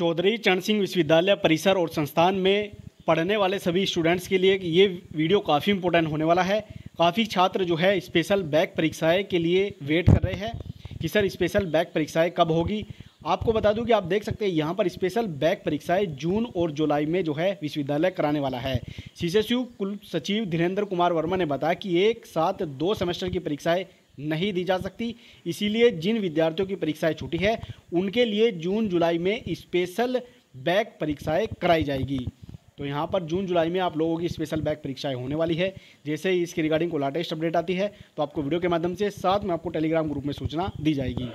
चौधरी चरण सिंह विश्वविद्यालय परिसर और संस्थान में पढ़ने वाले सभी स्टूडेंट्स के लिए ये वीडियो काफ़ी इंपॉर्टेंट होने वाला है काफ़ी छात्र जो है स्पेशल बैक परीक्षाएं के लिए वेट कर रहे हैं कि सर स्पेशल बैक परीक्षाएं कब होगी आपको बता दूं कि आप देख सकते हैं यहाँ पर स्पेशल बैक परीक्षाएं जून और जुलाई में जो है विश्वविद्यालय कराने वाला है सी कुल सचिव धीरेन्द्र कुमार वर्मा ने बताया कि एक साथ दो सेमेस्टर की परीक्षाएं नहीं दी जा सकती इसीलिए जिन विद्यार्थियों की परीक्षाएं छूटी है उनके लिए जून जुलाई में स्पेशल बैक परीक्षाएं कराई जाएगी तो यहाँ पर जून जुलाई में आप लोगों की स्पेशल बैक परीक्षाएं होने वाली है जैसे ही इसके रिगार्डिंग को लाटेस्ट अपडेट आती है तो आपको वीडियो के माध्यम से साथ में आपको टेलीग्राम ग्रुप में सूचना दी जाएगी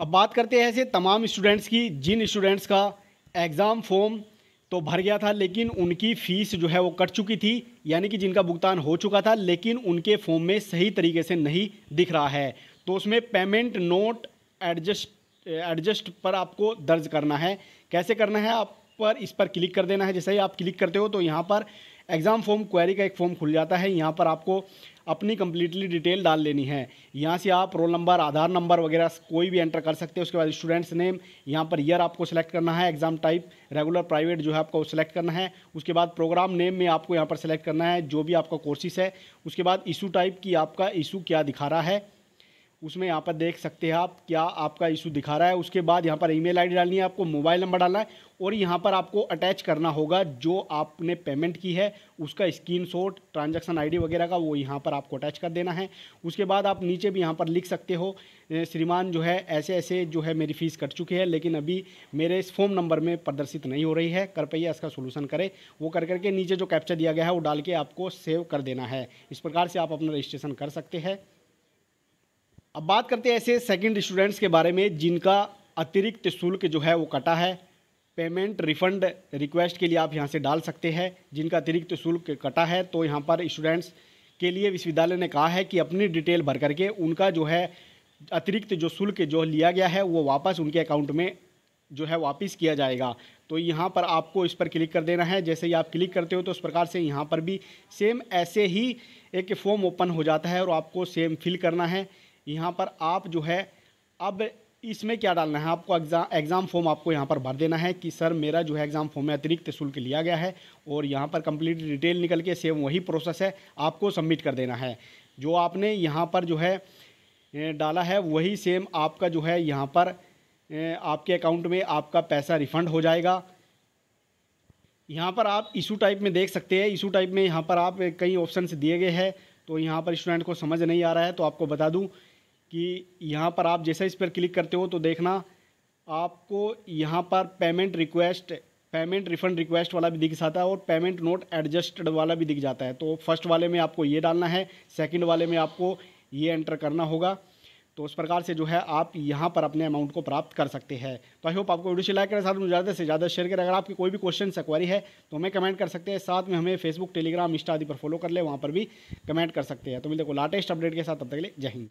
अब बात करते हैं ऐसे तमाम स्टूडेंट्स की जिन स्टूडेंट्स का एग्ज़ाम फॉर्म तो भर गया था लेकिन उनकी फ़ीस जो है वो कट चुकी थी यानी कि जिनका भुगतान हो चुका था लेकिन उनके फॉर्म में सही तरीके से नहीं दिख रहा है तो उसमें पेमेंट नोट एडजस्ट एडजस्ट पर आपको दर्ज करना है कैसे करना है आप पर इस पर क्लिक कर देना है जैसे ही आप क्लिक करते हो तो यहाँ पर एग्ज़ाम फॉर्म क्वेरी का एक फॉर्म खुल जाता है यहाँ पर आपको अपनी कंप्लीटली डिटेल डाल लेनी है यहाँ से आप रोल नंबर आधार नंबर वगैरह कोई भी एंटर कर सकते हैं उसके बाद स्टूडेंट्स नेम यहाँ पर ईयर आपको सेलेक्ट करना है एग्जाम टाइप रेगुलर प्राइवेट जो है आपको सेलेक्ट करना है उसके बाद प्रोग्राम नेम में आपको यहाँ पर सेलेक्ट करना है जो भी आपका कोर्सेस है उसके बाद इशू टाइप की आपका इशू क्या दिखा रहा है उसमें यहाँ पर देख सकते हैं आप क्या आपका इशू दिखा रहा है उसके बाद यहाँ पर ईमेल आईडी डालनी है आपको मोबाइल नंबर डालना है और यहाँ पर आपको अटैच करना होगा जो आपने पेमेंट की है उसका स्क्रीनशॉट ट्रांजैक्शन आईडी वगैरह का वो यहाँ पर आपको अटैच कर देना है उसके बाद आप नीचे भी यहाँ पर लिख सकते हो श्रीमान जो है ऐसे ऐसे जो है मेरी फ़ीस कट चुकी है लेकिन अभी मेरे इस फॉर्म नंबर में प्रदर्शित नहीं हो रही है कृपया इसका सोल्यूशन करें वो कर करके नीचे जो कैप्चर दिया गया है वो डाल के आपको सेव कर देना है इस प्रकार से आप अपना रजिस्ट्रेशन कर सकते हैं अब बात करते हैं ऐसे सेकंड स्टूडेंट्स के बारे में जिनका अतिरिक्त शुल्क जो है वो कटा है पेमेंट रिफंड रिक्वेस्ट के लिए आप यहाँ से डाल सकते हैं जिनका अतिरिक्त शुल्क कटा है तो यहाँ पर स्टूडेंट्स के लिए विश्वविद्यालय ने कहा है कि अपनी डिटेल भर करके उनका जो है अतिरिक्त जो शुल्क जो लिया गया है वो वापस उनके अकाउंट में जो है वापस किया जाएगा तो यहाँ पर आपको इस पर क्लिक कर देना है जैसे ही आप क्लिक करते हो तो उस प्रकार से यहाँ पर भी सेम ऐसे ही एक फॉर्म ओपन हो जाता है और आपको सेम फिल करना है यहाँ पर आप जो है अब इसमें क्या डालना है आपको एग्ज़ाम एग्ज़ाम फॉर्म आपको यहाँ पर भर देना है कि सर मेरा जो है एग्ज़ाम फॉर्म में अतिरिक्त शुल्क लिया गया है और यहाँ पर कंप्लीट डिटेल निकल के सेम वही प्रोसेस है आपको सबमिट कर देना है जो आपने यहाँ पर जो है डाला है वही सेम आपका जो है यहाँ पर आपके अकाउंट में आपका पैसा रिफ़ंड हो जाएगा यहाँ पर आप इशू टाइप में देख सकते हैं इशू टाइप में यहाँ पर आप कई ऑप्शन दिए गए हैं तो यहाँ पर स्टूडेंट को समझ नहीं आ रहा है तो आपको बता दूँ कि यहाँ पर आप जैसा इस पर क्लिक करते हो तो देखना आपको यहाँ पर payment request payment refund request वाला भी दिख जाता है और पेमेंट नोट एडजस्टेड वाला भी दिख जाता है तो फर्स्ट वाले में आपको ये डालना है सेकंड वाले में आपको ये एंटर करना होगा तो उस प्रकार से जो है आप यहाँ पर अपने अमाउंट को प्राप्त कर सकते हैं तो आई होप आपको वीडियो से लाइक करें साथ में ज़्यादा से ज़्यादा शेयर करें अगर आपकी कोई भी क्वेश्चन क्वारी है तो हमें कमेंट कर सकते हैं साथ में हमें फेसबुक टेलीग्राम इंस्टा आदि पर फॉलो कर ले वहाँ पर भी कमेंट कर सकते हैं तो मिलते को लाटेस्ट अपडेट के साथ तब तक ले जय हिंद